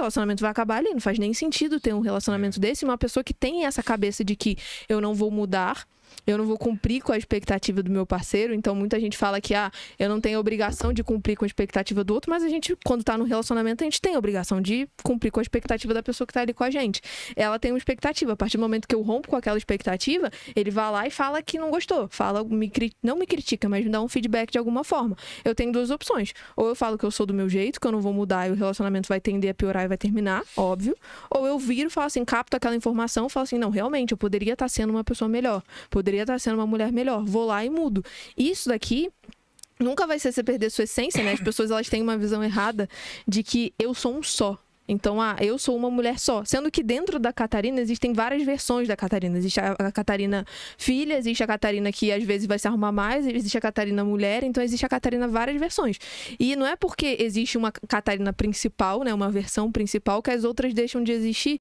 relacionamento vai acabar ali. Não faz nem sentido ter um relacionamento é. desse. Uma pessoa que tem essa cabeça de que eu não vou mudar, eu não vou cumprir com a expectativa do meu parceiro. Então, muita gente fala que, ah, eu não tenho obrigação de cumprir com a expectativa do outro, mas a gente, quando tá no relacionamento, a gente tem a obrigação de cumprir com a expectativa da pessoa que tá ali com a gente. Ela tem uma expectativa. A partir do momento que eu rompo com aquela expectativa, ele vai lá e fala que não gostou. Fala, me, não me critica, mas me dá um feedback de alguma forma. Eu tenho duas opções. Ou eu falo que eu sou do meu jeito, que eu não vou mudar e o relacionamento vai tender a piorar e vai terminar, óbvio. Ou eu viro, falo assim, capto aquela informação, falo assim, não, realmente, eu poderia estar tá sendo uma pessoa melhor Poderia estar sendo uma mulher melhor. Vou lá e mudo. Isso daqui nunca vai ser você perder sua essência, né? As pessoas elas têm uma visão errada de que eu sou um só. Então, ah, eu sou uma mulher só. Sendo que dentro da Catarina existem várias versões da Catarina. Existe a, a Catarina filha, existe a Catarina que às vezes vai se arrumar mais, existe a Catarina mulher, então existe a Catarina várias versões. E não é porque existe uma Catarina principal, né, uma versão principal, que as outras deixam de existir